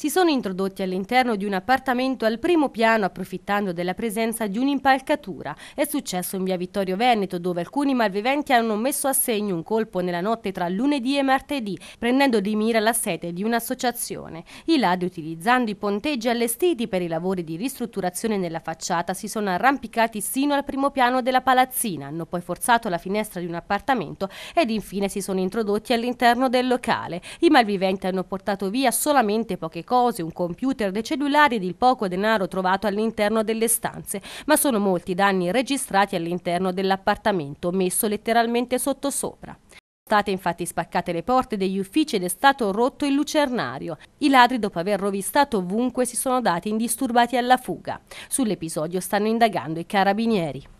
si sono introdotti all'interno di un appartamento al primo piano approfittando della presenza di un'impalcatura. È successo in via Vittorio Veneto dove alcuni malviventi hanno messo a segno un colpo nella notte tra lunedì e martedì prendendo di mira la sede di un'associazione. I ladri utilizzando i ponteggi allestiti per i lavori di ristrutturazione nella facciata si sono arrampicati sino al primo piano della palazzina, hanno poi forzato la finestra di un appartamento ed infine si sono introdotti all'interno del locale. I malviventi hanno portato via solamente poche cose, un computer, dei cellulari ed il poco denaro trovato all'interno delle stanze, ma sono molti i danni registrati all'interno dell'appartamento, messo letteralmente sottosopra. Sono state infatti spaccate le porte degli uffici ed è stato rotto il lucernario. I ladri, dopo aver rovistato ovunque, si sono dati indisturbati alla fuga. Sull'episodio stanno indagando i carabinieri.